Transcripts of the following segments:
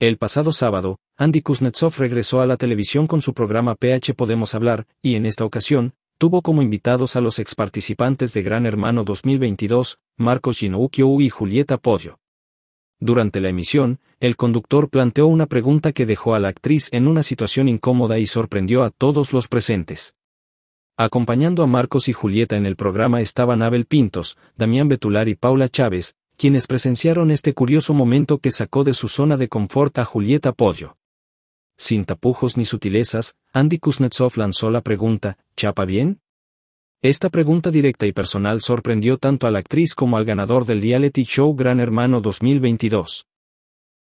El pasado sábado, Andy Kuznetsov regresó a la televisión con su programa PH Podemos Hablar, y en esta ocasión, tuvo como invitados a los exparticipantes de Gran Hermano 2022, Marcos Ginoukio y Julieta Podio. Durante la emisión, el conductor planteó una pregunta que dejó a la actriz en una situación incómoda y sorprendió a todos los presentes. Acompañando a Marcos y Julieta en el programa estaban Abel Pintos, Damián Betular y Paula Chávez, quienes presenciaron este curioso momento que sacó de su zona de confort a Julieta Podio. Sin tapujos ni sutilezas, Andy Kuznetsov lanzó la pregunta, ¿chapa bien? Esta pregunta directa y personal sorprendió tanto a la actriz como al ganador del reality show Gran Hermano 2022.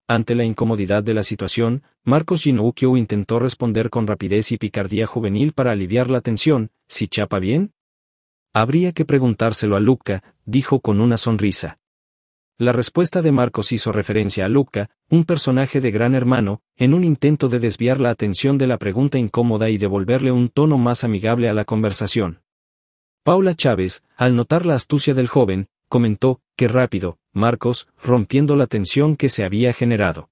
Ante la incomodidad de la situación, Marcos Ginoukio intentó responder con rapidez y picardía juvenil para aliviar la tensión, ¿si chapa bien? Habría que preguntárselo a Luca, dijo con una sonrisa. La respuesta de Marcos hizo referencia a Luca, un personaje de gran hermano, en un intento de desviar la atención de la pregunta incómoda y devolverle un tono más amigable a la conversación. Paula Chávez, al notar la astucia del joven, comentó, que rápido, Marcos, rompiendo la tensión que se había generado.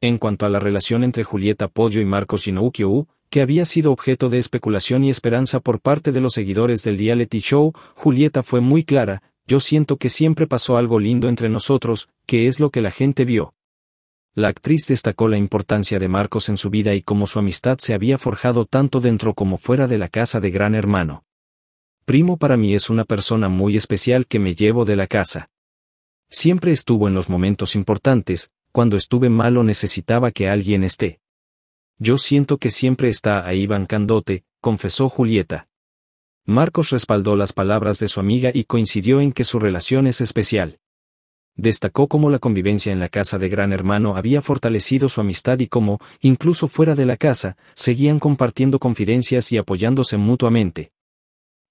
En cuanto a la relación entre Julieta Pollo y Marcos Inoukyo, que había sido objeto de especulación y esperanza por parte de los seguidores del reality show, Julieta fue muy clara, yo siento que siempre pasó algo lindo entre nosotros, que es lo que la gente vio. La actriz destacó la importancia de Marcos en su vida y cómo su amistad se había forjado tanto dentro como fuera de la casa de Gran Hermano. Primo para mí es una persona muy especial que me llevo de la casa. Siempre estuvo en los momentos importantes, cuando estuve malo necesitaba que alguien esté. Yo siento que siempre está ahí bancandote confesó Julieta. Marcos respaldó las palabras de su amiga y coincidió en que su relación es especial. Destacó cómo la convivencia en la casa de Gran Hermano había fortalecido su amistad y cómo, incluso fuera de la casa, seguían compartiendo confidencias y apoyándose mutuamente.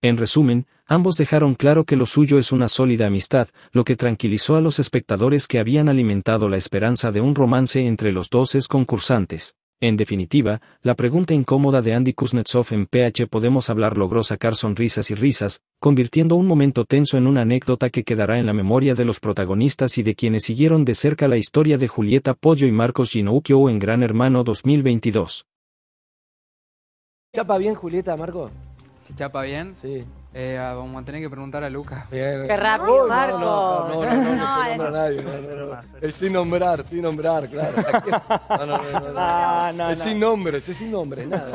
En resumen, ambos dejaron claro que lo suyo es una sólida amistad, lo que tranquilizó a los espectadores que habían alimentado la esperanza de un romance entre los dos concursantes. En definitiva, la pregunta incómoda de Andy Kuznetsov en PH Podemos hablar logró sacar sonrisas y risas, convirtiendo un momento tenso en una anécdota que quedará en la memoria de los protagonistas y de quienes siguieron de cerca la historia de Julieta Pollo y Marcos Ginoukio en Gran Hermano 2022. ¿Chapa bien Julieta, Marco? ¿Se chapa bien? Sí. Eh, vamos a tener que preguntar a Lucas. Bien. Qué rápido, Marco. No, no, no, no, se nombra nadie. Es sin nombrar, sin nombrar, claro. No, no, no. sin nombre es sin nombre nada.